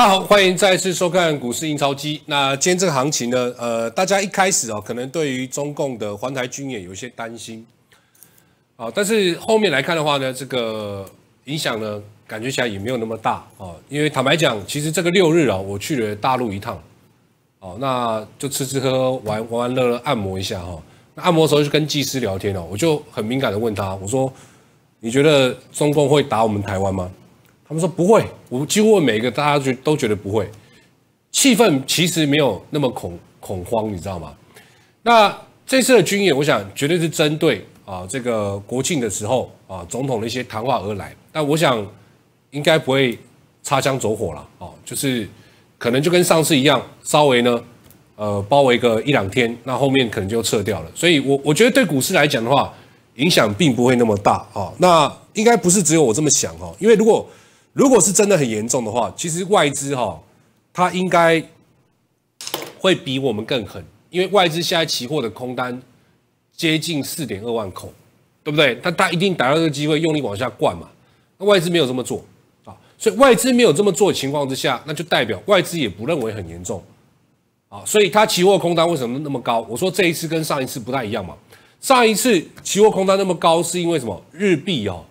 大家好，欢迎再次收看《股市印钞机》。那今天这个行情呢，呃，大家一开始哦，可能对于中共的环台军演有一些担心，啊，但是后面来看的话呢，这个影响呢，感觉起来也没有那么大啊。因为坦白讲，其实这个六日啊，我去了大陆一趟，哦，那就吃吃喝喝，玩玩玩乐乐，按摩一下哈。那按摩的时候就跟技师聊天了，我就很敏感的问他，我说，你觉得中共会打我们台湾吗？他们说不会，我们几乎每一个大家觉都觉得不会，气氛其实没有那么恐恐慌，你知道吗？那这次的军演，我想绝对是针对啊这个国庆的时候啊总统的一些谈话而来，但我想应该不会擦枪走火了哦，就是可能就跟上次一样，稍微呢呃包围个一两天，那后面可能就撤掉了，所以，我我觉得对股市来讲的话，影响并不会那么大啊，那应该不是只有我这么想哦，因为如果如果是真的很严重的话，其实外资哈，它应该会比我们更狠，因为外资现在期货的空单接近四点二万口，对不对？他它一定逮到这个机会，用力往下灌嘛。那外资没有这么做啊，所以外资没有这么做的情况之下，那就代表外资也不认为很严重啊。所以它期货空单为什么那么高？我说这一次跟上一次不太一样嘛。上一次期货空单那么高，是因为什么？日币哦。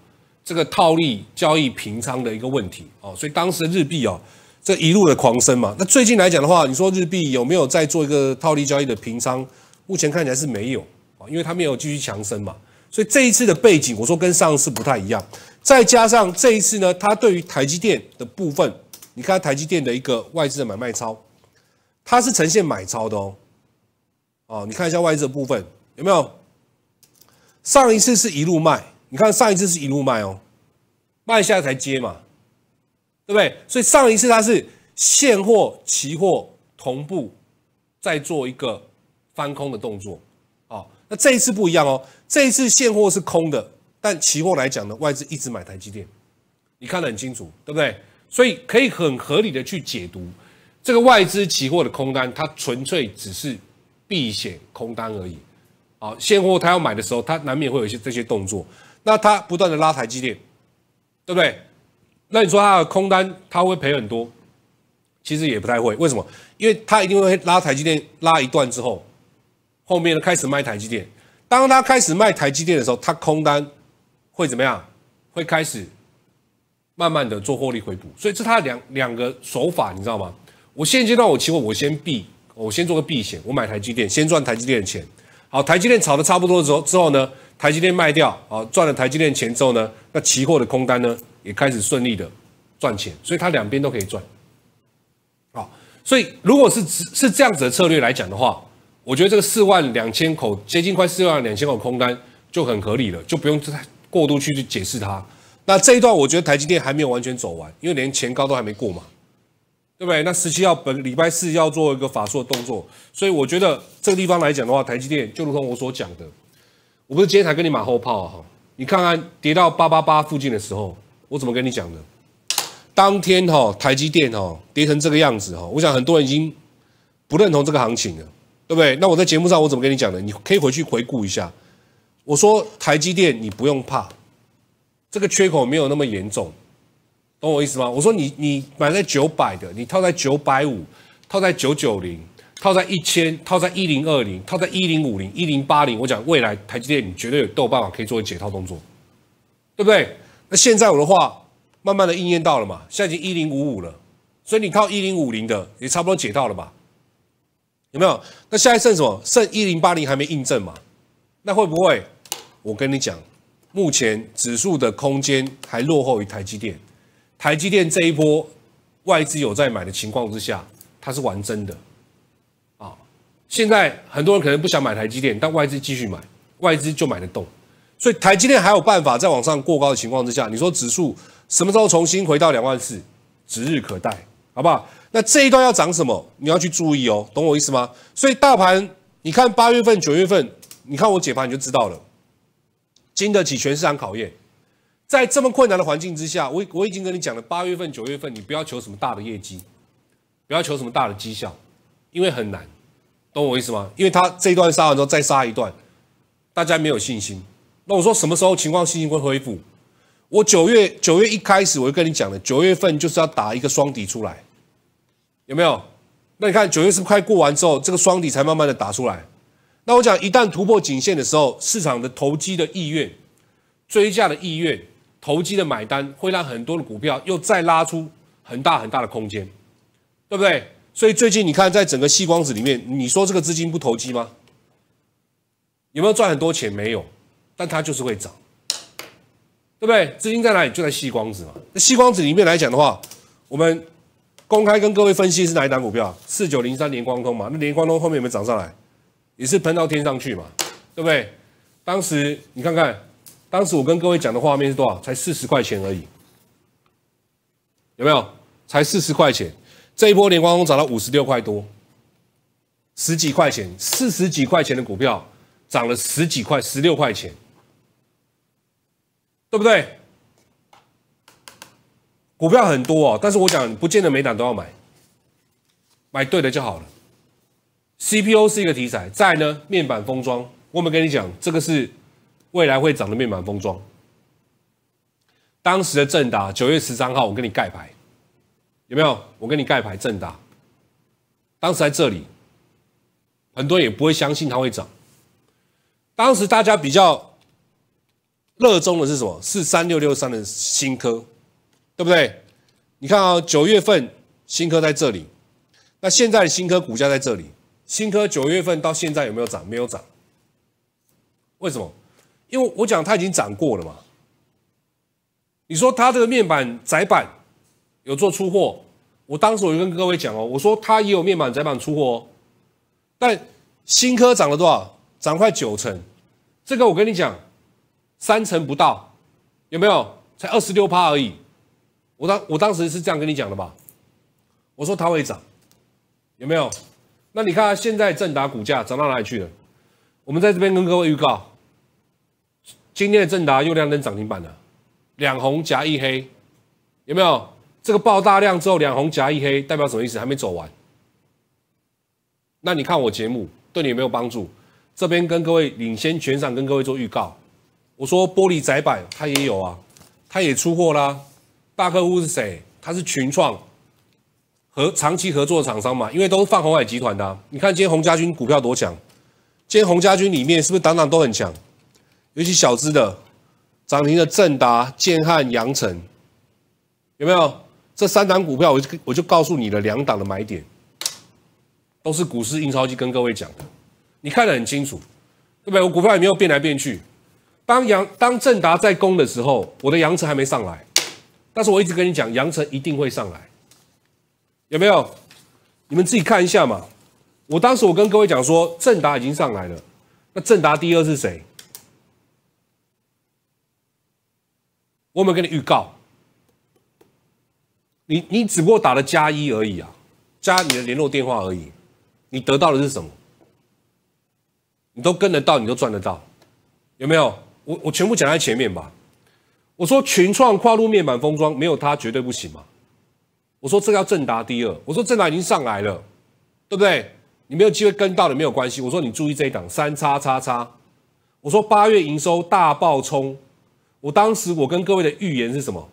这个套利交易平仓的一个问题哦，所以当时的日币哦，这一路的狂升嘛。那最近来讲的话，你说日币有没有在做一个套利交易的平仓？目前看起来是没有啊，因为它没有继续强升嘛。所以这一次的背景，我说跟上次不太一样。再加上这一次呢，它对于台积电的部分，你看台积电的一个外资的买卖超，它是呈现买超的哦。哦，你看一下外资的部分有没有？上一次是一路卖。你看上一次是一路卖哦，卖下才接嘛，对不对？所以上一次它是现货、期货同步在做一个翻空的动作，哦，那这一次不一样哦，这一次现货是空的，但期货来讲呢，外资一直买台积电，你看得很清楚，对不对？所以可以很合理的去解读这个外资期货的空单，它纯粹只是避险空单而已，好，现货它要买的时候，它难免会有一些这些动作。那他不断的拉台积电，对不对？那你说他的空单他会赔很多，其实也不太会。为什么？因为他一定会拉台积电拉一段之后，后面呢开始卖台积电。当他开始卖台积电的时候，他空单会怎么样？会开始慢慢的做获利回补。所以这是他两两个手法，你知道吗？我现阶段我请问，我先避，我先做个避险，我买台积电，先赚台积电的钱。好，台积电炒的差不多的时候之后呢？台积电卖掉，哦，赚了台积电钱之后呢，那期货的空单呢也开始顺利的赚钱，所以它两边都可以赚，啊，所以如果是是这样子的策略来讲的话，我觉得这个四万两千口接近快四万两千口空单就很合理了，就不用太过度去解释它。那这一段我觉得台积电还没有完全走完，因为连前高都还没过嘛，对不对？那十七号本礼拜四要做一个法的动作，所以我觉得这个地方来讲的话，台积电就如同我所讲的。我不是今天才跟你马后炮哈，你看看跌到八八八附近的时候，我怎么跟你讲的？当天哈，台积电哈跌成这个样子哈，我想很多人已经不认同这个行情了，对不对？那我在节目上我怎么跟你讲的？你可以回去回顾一下，我说台积电你不用怕，这个缺口没有那么严重，懂我意思吗？我说你你买在九百的，你套在九百五，套在九九零。套在一千，套在一零二零，套在一零五零、一零八零。我讲未来台积电，你绝对有都有办法可以做解套动作，对不对？那现在我的话，慢慢的应验到了嘛，现在已经一零五五了，所以你套一零五零的也差不多解套了吧？有没有？那现在剩什么？剩一零八零还没印证嘛？那会不会？我跟你讲，目前指数的空间还落后于台积电，台积电这一波外资有在买的情况之下，它是玩真的。现在很多人可能不想买台积电，但外资继续买，外资就买得动，所以台积电还有办法在往上过高的情况之下，你说指数什么时候重新回到两万四，指日可待，好不好？那这一段要涨什么，你要去注意哦，懂我意思吗？所以大盘，你看八月份、九月份，你看我解盘你就知道了，经得起全市场考验，在这么困难的环境之下，我我已经跟你讲了，八月份、九月份你不要求什么大的业绩，不要求什么大的绩效，因为很难。懂我意思吗？因为他这一段杀完之后再杀一段，大家没有信心。那我说什么时候情况信心会恢复？我九月九月一开始我就跟你讲了，九月份就是要打一个双底出来，有没有？那你看九月是不是快过完之后，这个双底才慢慢的打出来。那我讲一旦突破颈线的时候，市场的投机的意愿、追价的意愿、投机的买单，会让很多的股票又再拉出很大很大的空间，对不对？所以最近你看，在整个细光子里面，你说这个资金不投机吗？有没有赚很多钱？没有，但它就是会涨，对不对？资金在哪里？就在细光子嘛。那细光子里面来讲的话，我们公开跟各位分析是哪一档股票？四九零三联光通嘛。那联光通后面有没有涨上来？也是喷到天上去嘛，对不对？当时你看看，当时我跟各位讲的画面是多少？才四十块钱而已，有没有？才四十块钱。这一波联光涨到五十六块多，十几块钱，四十几块钱的股票涨了十几块十六块钱，对不对？股票很多哦，但是我讲不见得每档都要买，买对了就好了。CPO 是一个题材，在呢面板封装，我们跟你讲这个是未来会涨的面板封装。当时的正达九月十三号，我跟你盖牌。有没有？我跟你盖牌正大，当时在这里，很多也不会相信它会涨。当时大家比较热衷的是什么？是三六六三的新科，对不对？你看啊，九月份新科在这里，那现在新科股价在这里，新科九月份到现在有没有涨？没有涨。为什么？因为我讲它已经涨过了嘛。你说它这个面板窄板。有做出货，我当时我就跟各位讲哦，我说它也有面板、窄板出货哦，但新科涨了多少？涨快九成，这个我跟你讲，三成不到，有没有？才二十六趴而已。我当我当时是这样跟你讲的吧？我说它会涨，有没有？那你看现在正达股价涨到哪里去了？我们在这边跟各位预告，今天的正达又亮灯涨停板了，两红夹一黑，有没有？这个爆大量之后，两红夹一黑，代表什么意思？还没走完。那你看我节目对你有没有帮助？这边跟各位领先全场，跟各位做预告。我说玻璃窄板它也有啊，它也出货啦。大客户是谁？它是群创和长期合作的厂商嘛，因为都是放红海集团的。你看今天洪家军股票多强？今天洪家军里面是不是档档都很强？尤其小资的涨停的正达、建汉、阳城，有没有？这三档股票，我就我就告诉你了，两档的买点，都是股市印钞机跟各位讲的，你看得很清楚，不对？我股票也没有变来变去。当阳当正达在攻的时候，我的阳城还没上来，但是我一直跟你讲，阳城一定会上来，有没有？你们自己看一下嘛。我当时我跟各位讲说，正达已经上来了，那正达第二是谁？我有没有跟你预告。你你只不过打了加一而已啊，加你的联络电话而已，你得到的是什么？你都跟得到，你都赚得到，有没有？我我全部讲在前面吧。我说群创跨入面板封装没有它绝对不行嘛。我说这叫正达第二，我说正达已经上来了，对不对？你没有机会跟到的没有关系。我说你注意这一档三叉叉叉。我说八月营收大爆冲，我当时我跟各位的预言是什么？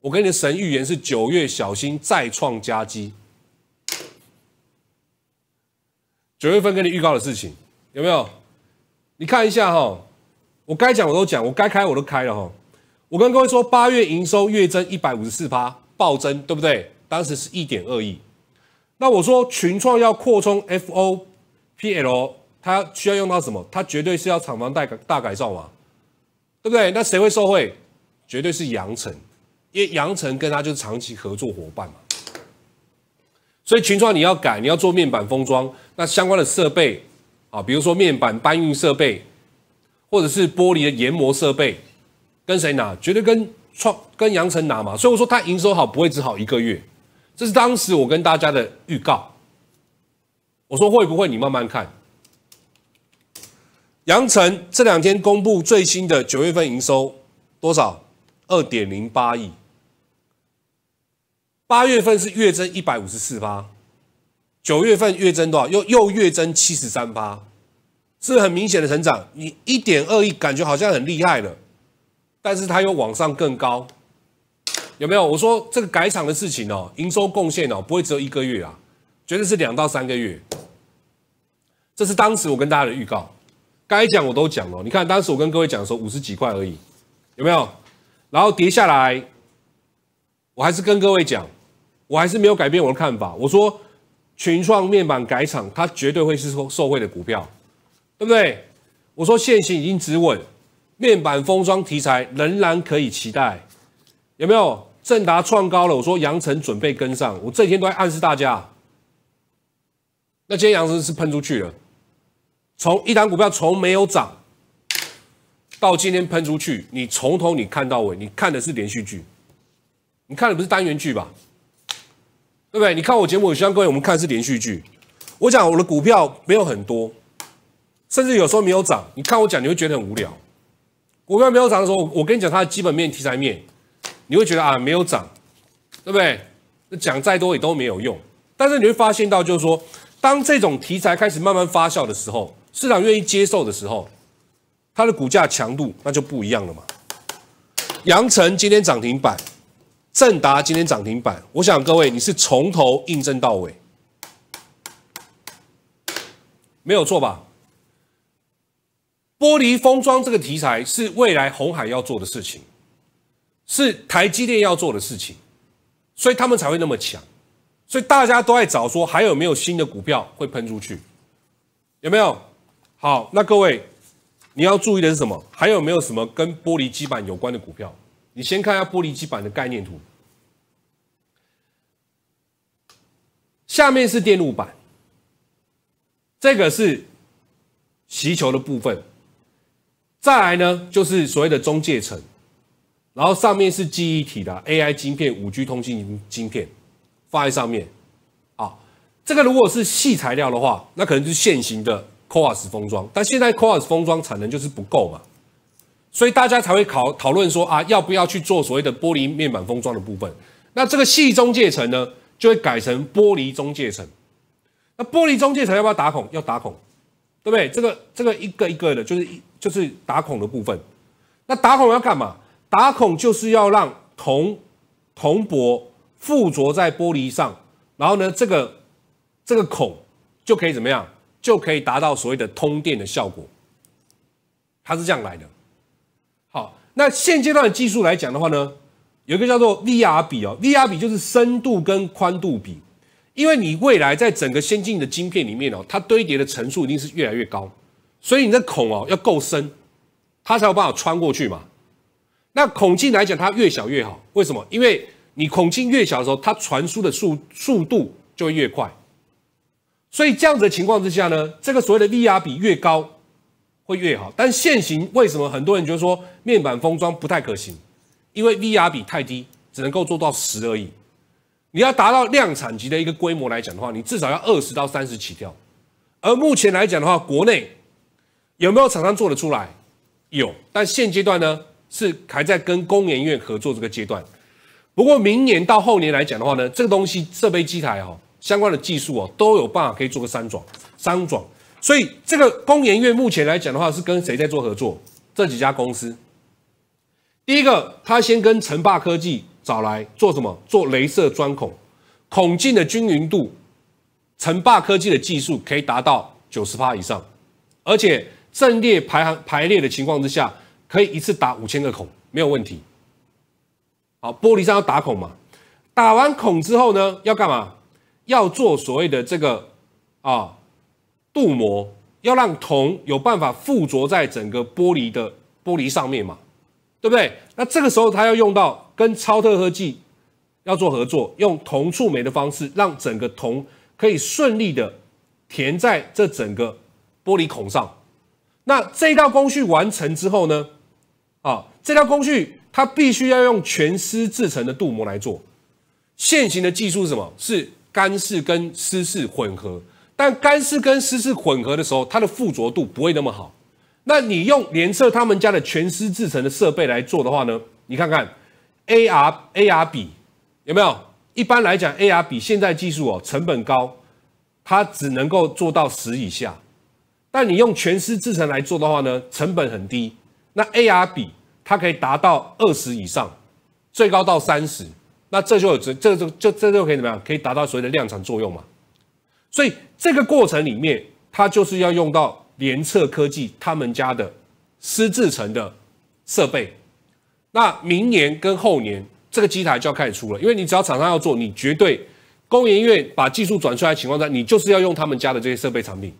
我跟你的神预言是九月小心再创佳绩，九月份跟你预告的事情有没有？你看一下哈，我该讲我都讲，我该开我都开了哈。我跟各位说，八月营收月增一百五十四趴，暴增，对不对？当时是一点二亿。那我说群创要扩充 f o p l 它需要用到什么？它绝对是要厂房大改大改造嘛，对不对？那谁会受贿？绝对是杨澄。因为杨晨跟他就是长期合作伙伴嘛，所以群创你要改，你要做面板封装，那相关的设备啊，比如说面板搬运设备，或者是玻璃的研磨设备，跟谁拿？绝对跟创跟杨晨拿嘛。所以我说他营收好不会只好一个月，这是当时我跟大家的预告。我说会不会？你慢慢看。杨晨这两天公布最新的九月份营收多少？二点零八亿。八月份是月增一百五十四%，八九月份月增多少？又又月增七十三%，是很明显的成长。你一点二亿，感觉好像很厉害了，但是它又往上更高，有没有？我说这个改厂的事情哦，营收贡献哦，不会只有一个月啊，绝对是两到三个月。这是当时我跟大家的预告，该讲我都讲了。你看当时我跟各位讲的时候，五十几块而已，有没有？然后跌下来，我还是跟各位讲。我还是没有改变我的看法。我说，群创面板改厂，它绝对会是受惠的股票，对不对？我说，现行已经止稳，面板封装题材仍然可以期待。有没有正达创高了？我说，杨晨准备跟上。我这几天都在暗示大家。那今天杨晨是喷出去了，从一档股票从没有涨到今天喷出去，你从头你看到尾，你看的是连续剧，你看的不是单元剧吧？对不对？你看我节目，希望各位我们看是连续剧。我讲我的股票没有很多，甚至有时候没有涨。你看我讲，你会觉得很无聊。股票没有涨的时候，我跟你讲它的基本面、题材面，你会觉得啊没有涨，对不对？讲再多也都没有用。但是你会发现到，就是说，当这种题材开始慢慢发酵的时候，市场愿意接受的时候，它的股价强度那就不一样了嘛。阳晨今天涨停板。正达今天涨停板，我想各位你是从头印证到尾，没有错吧？玻璃封装这个题材是未来红海要做的事情，是台积电要做的事情，所以他们才会那么强。所以大家都在找说还有没有新的股票会喷出去，有没有？好，那各位你要注意的是什么？还有没有什么跟玻璃基板有关的股票？你先看下玻璃基板的概念图，下面是电路板，这个是锡球的部分，再来呢就是所谓的中介层，然后上面是记忆体的 AI 晶片、五 G 通信晶片放在上面，啊，这个如果是细材料的话，那可能就是现行的 c o a s 封装，但现在 c o a s 封装产能就是不够嘛。所以大家才会考讨论说啊，要不要去做所谓的玻璃面板封装的部分？那这个细中介层呢，就会改成玻璃中介层。那玻璃中介层要不要打孔？要打孔，对不对？这个这个一个一个的，就是一就是打孔的部分。那打孔要干嘛？打孔就是要让铜铜箔附着在玻璃上，然后呢，这个这个孔就可以怎么样？就可以达到所谓的通电的效果。它是这样来的。那现阶段的技术来讲的话呢，有一个叫做 V R 比哦，V R 比就是深度跟宽度比，因为你未来在整个先进的晶片里面哦，它堆叠的层数一定是越来越高，所以你的孔哦要够深，它才有办法穿过去嘛。那孔径来讲，它越小越好，为什么？因为你孔径越小的时候，它传输的速速度就会越快。所以这样子的情况之下呢，这个所谓的 V R 比越高。会越好，但现行为什么很多人觉得说面板封装不太可行？因为 VR 比太低，只能够做到十而已。你要达到量产级的一个规模来讲的话，你至少要二十到三十起跳。而目前来讲的话，国内有没有厂商做得出来？有，但现阶段呢是还在跟工研院合作这个阶段。不过明年到后年来讲的话呢，这个东西设备机台哈相关的技术哦都有办法可以做个三转三转。所以这个工研院目前来讲的话，是跟谁在做合作？这几家公司，第一个，他先跟成霸科技找来做什么？做镭射钻孔，孔径的均匀度，成霸科技的技术可以达到九十帕以上，而且阵列排行排列的情况之下，可以一次打五千个孔，没有问题。好，玻璃上要打孔嘛，打完孔之后呢，要干嘛？要做所谓的这个啊。镀膜要让铜有办法附着在整个玻璃的玻璃上面嘛，对不对？那这个时候它要用到跟超特科技要做合作，用铜触媒的方式，让整个铜可以顺利的填在这整个玻璃孔上。那这道工序完成之后呢？啊，这道工序它必须要用全丝制成的镀膜来做。现行的技术是什么？是干式跟湿式混合。但干湿跟湿是混合的时候，它的附着度不会那么好。那你用联测他们家的全湿制成的设备来做的话呢？你看看，AR AR 比有没有？一般来讲，AR 比现在技术哦，成本高，它只能够做到十以下。但你用全湿制成来做的话呢，成本很低，那 AR 比它可以达到二十以上，最高到三十。那这就这这这就可以怎么样？可以达到所谓的量产作用嘛？所以。这个过程里面，它就是要用到联测科技他们家的湿制成的设备。那明年跟后年，这个机台就要开始出了，因为你只要厂商要做，你绝对工研院把技术转出来的情况下，你就是要用他们家的这些设备产品。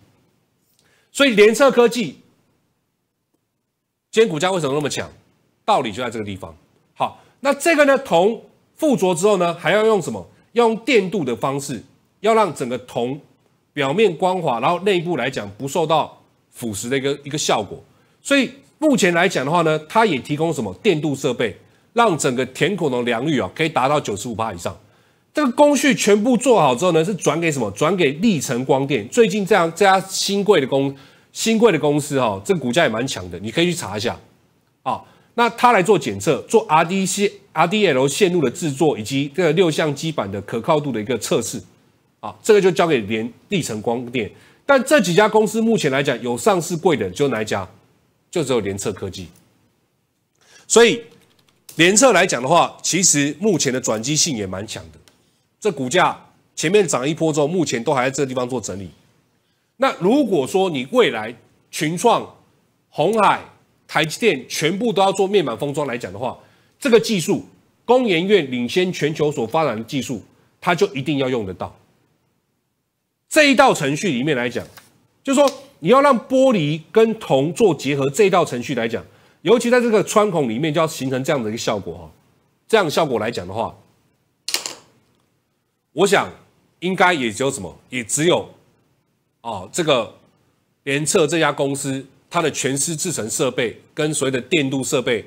所以联测科技今天股价为什么那么强？道理就在这个地方。好，那这个呢，铜附着之后呢，还要用什么？用电镀的方式，要让整个铜。表面光滑，然后内部来讲不受到腐蚀的一个一个效果。所以目前来讲的话呢，它也提供什么电镀设备，让整个填孔的良率啊可以达到九十五以上。这个工序全部做好之后呢，是转给什么？转给立成光电。最近这样这家新贵的公新贵的公司哈，这股价也蛮强的，你可以去查一下啊。那它来做检测，做 RDC、RDL 线路的制作以及这个六项基板的可靠度的一个测试。啊，这个就交给联地城光电。但这几家公司目前来讲有上市贵的，就哪一家？就只有联测科技。所以联测来讲的话，其实目前的转机性也蛮强的。这股价前面涨一波之后，目前都还在这个地方做整理。那如果说你未来群创、红海、台积电全部都要做面板封装来讲的话，这个技术工研院领先全球所发展的技术，它就一定要用得到。这一道程序里面来讲，就是说你要让玻璃跟铜做结合这一道程序来讲，尤其在这个穿孔里面就要形成这样的一个效果哈。这样效果来讲的话，我想应该也只有什么，也只有哦这个联测这家公司它的全湿制程设备跟所谓的电镀设备，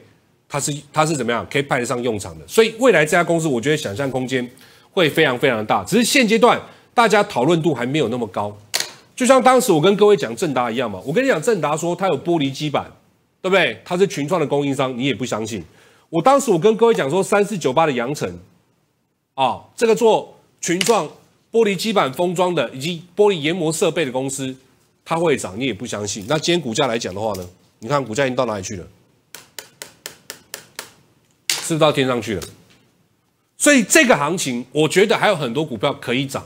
它是它是怎么样可以派得上用场的？所以未来这家公司我觉得想象空间会非常非常大。只是现阶段。大家讨论度还没有那么高，就像当时我跟各位讲正达一样嘛，我跟你讲正达说它有玻璃基板，对不对？它是群创的供应商，你也不相信。我当时我跟各位讲说三四九八的阳城，啊，这个做群创玻璃基板封装的以及玻璃研磨设备的公司，它会涨，你也不相信。那今天股价来讲的话呢，你看股价已经到哪里去了？是不是到天上去了？所以这个行情，我觉得还有很多股票可以涨。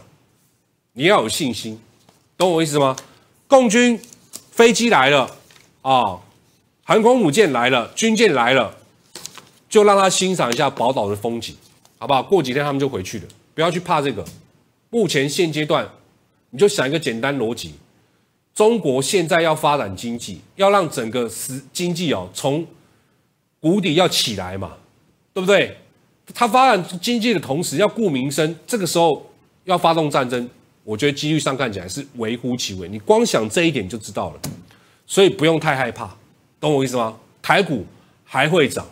你要有信心，懂我意思吗？共军飞机来了啊，航空母舰来了，军舰来了，就让他欣赏一下宝岛的风景，好不好？过几天他们就回去了，不要去怕这个。目前现阶段，你就想一个简单逻辑：中国现在要发展经济，要让整个实经济哦从谷底要起来嘛，对不对？他发展经济的同时要顾民生，这个时候要发动战争。我觉得几率上看起来是微乎其微，你光想这一点就知道了，所以不用太害怕，懂我意思吗？台股还会涨，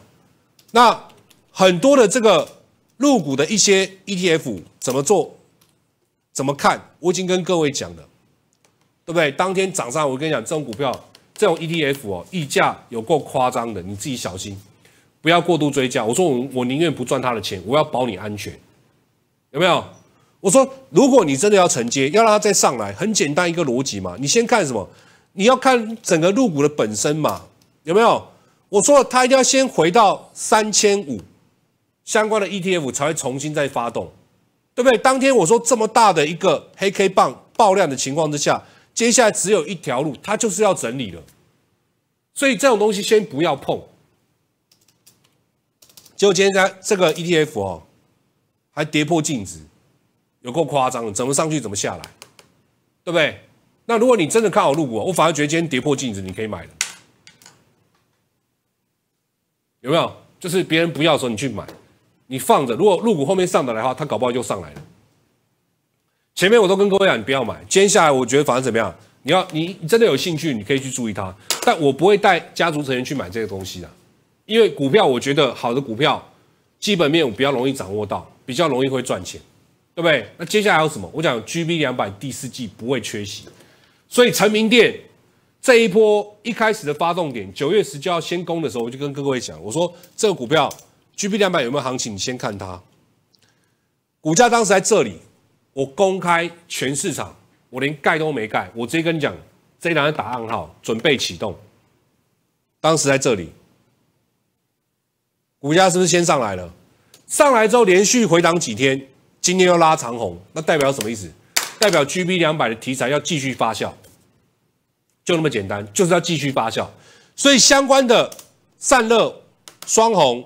那很多的这个入股的一些 ETF 怎么做、怎么看，我已经跟各位讲了，对不对？当天涨上，我跟你讲，这种股票、这种 ETF 哦，溢价有够夸张的，你自己小心，不要过度追加。我说我我宁愿不赚他的钱，我要保你安全，有没有？我说，如果你真的要承接，要让它再上来，很简单一个逻辑嘛。你先看什么？你要看整个入股的本身嘛，有没有？我说它一定要先回到三千五，相关的 ETF 才会重新再发动，对不对？当天我说这么大的一个黑 K 棒爆量的情况之下，接下来只有一条路，它就是要整理了。所以这种东西先不要碰。结果今天这个 ETF 哦，还跌破净值。有够夸张的，怎么上去怎么下来，对不对？那如果你真的看好入股，我反而觉得今天跌破镜子你可以买了，有没有？就是别人不要的时候你去买，你放着。如果入股后面上得来的话，它搞不好就上来了。前面我都跟各位讲，你不要买。接下来我觉得反而怎么样？你要你真的有兴趣，你可以去注意它，但我不会带家族成员去买这个东西的，因为股票我觉得好的股票基本面我比较容易掌握到，比较容易会赚钱。对不对？那接下来还有什么？我讲 G B 两百第四季不会缺席，所以成明电这一波一开始的发动点，九月十就要先攻的时候，我就跟各位讲，我说这个股票 G B 两百有没有行情？你先看它股价当时在这里，我公开全市场，我连盖都没盖，我直接跟你讲，这两人打暗号准备启动，当时在这里，股价是不是先上来了？上来之后连续回档几天。今天要拉长虹，那代表什么意思？代表 G B 两百的题材要继续发酵，就那么简单，就是要继续发酵。所以相关的散热双红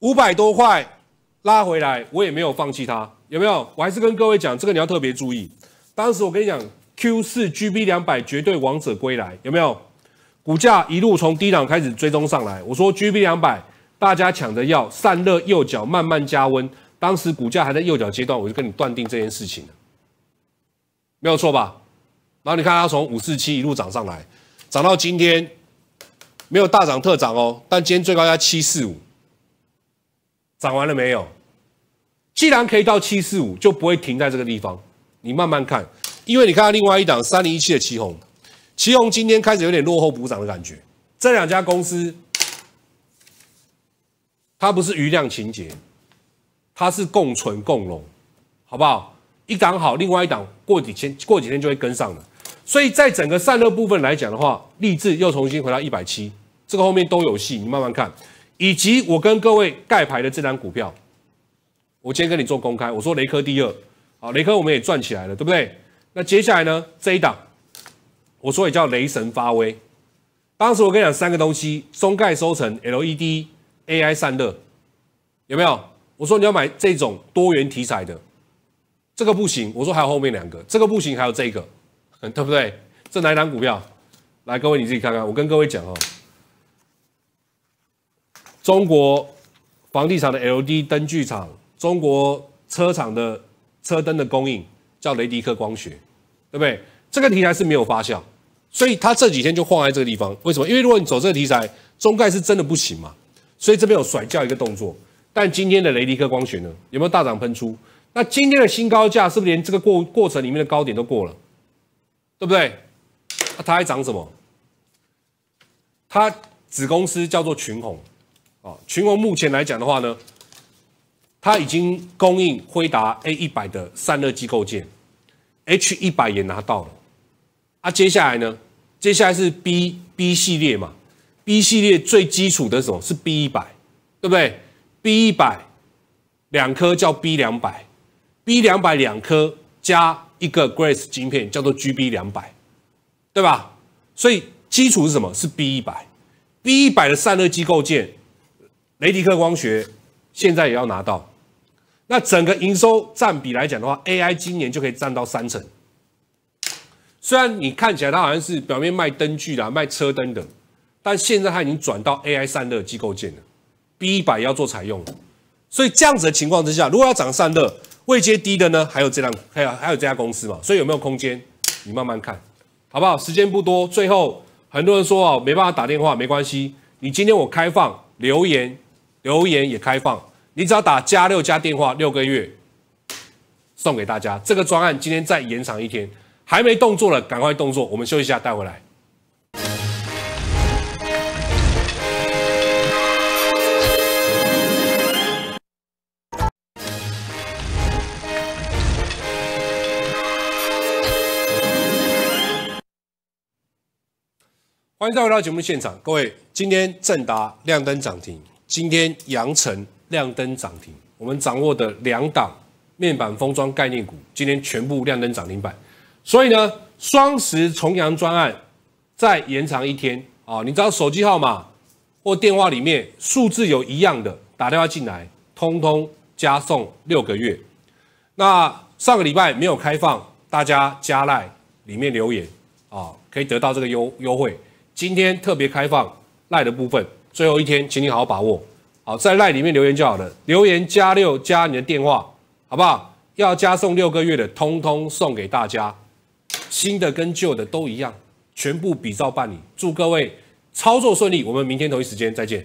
五百多块拉回来，我也没有放弃它，有没有？我还是跟各位讲，这个你要特别注意。当时我跟你讲，Q 四 G B 两百绝对王者归来，有没有？股价一路从低档开始追踪上来，我说 G B 两百大家抢着要散热右脚慢慢加温。当时股价还在右脚阶段，我就跟你断定这件事情了，没有错吧？然后你看它从五四七一路涨上来，涨到今天，没有大涨特涨哦，但今天最高价七四五，涨完了没有？既然可以到七四五，就不会停在这个地方。你慢慢看，因为你看到另外一档三零一七的旗宏，旗宏今天开始有点落后补涨的感觉。这两家公司，它不是余量情节。它是共存共荣，好不好？一档好，另外一档过几天过几天就会跟上了。所以在整个散热部分来讲的话，立志又重新回到一百七，这个后面都有戏，你慢慢看。以及我跟各位盖牌的这张股票，我今天跟你做公开，我说雷科第二，好，雷科我们也赚起来了，对不对？那接下来呢这一档，我说也叫雷神发威。当时我跟你讲三个东西：中盖收成、LED、AI 散热，有没有？我说你要买这种多元题材的，这个不行。我说还有后面两个，这个不行，还有这个，对不对？这哪档股票？来，各位你自己看看。我跟各位讲哦，中国房地产的 LD 灯具厂，中国车厂的车灯的供应叫雷迪克光学，对不对？这个题材是没有发酵，所以它这几天就晃在这个地方。为什么？因为如果你走这个题材，中概是真的不行嘛，所以这边有甩掉一个动作。但今天的雷迪克光学呢，有没有大涨喷出？那今天的新高价是不是连这个过过程里面的高点都过了？对不对？那它还涨什么？它子公司叫做群宏，啊，群宏目前来讲的话呢，它已经供应惠达 A 一百的散热机构件，H 一百也拿到了。啊，接下来呢？接下来是 B B 系列嘛，B 系列最基础的什么是 B 一百？对不对？B 一百两颗叫 B 两百，B 两百两颗加一个 Grace 晶片叫做 GB 两百，对吧？所以基础是什么？是 B 一百，B 一百的散热机构件，雷迪克光学现在也要拿到。那整个营收占比来讲的话，AI 今年就可以占到三成。虽然你看起来它好像是表面卖灯具啦、卖车灯的，但现在它已经转到 AI 散热机构件了。B 一百要做采用，所以这样子的情况之下，如果要涨散热位阶低的呢，还有这辆，还有还有这家公司嘛，所以有没有空间？你慢慢看，好不好？时间不多，最后很多人说哦，没办法打电话，没关系，你今天我开放留言，留言也开放，你只要打加六加电话，六个月送给大家这个专案，今天再延长一天，还没动作了，赶快动作，我们休息一下，带回来。再回到节目现场，各位，今天正达亮灯涨停，今天阳城亮灯涨停，我们掌握的两档面板封装概念股今天全部亮灯涨停板，所以呢，双十重阳专案再延长一天啊！你知道手机号码或电话里面数字有一样的，打电话进来，通通加送六个月。那上个礼拜没有开放，大家加赖里面留言啊，可以得到这个优优惠。今天特别开放赖的部分，最后一天，请你好好把握。好，在赖里面留言就好了，留言加六加你的电话，好不好？要加送六个月的，通通送给大家，新的跟旧的都一样，全部比照办理。祝各位操作顺利，我们明天同一时间再见。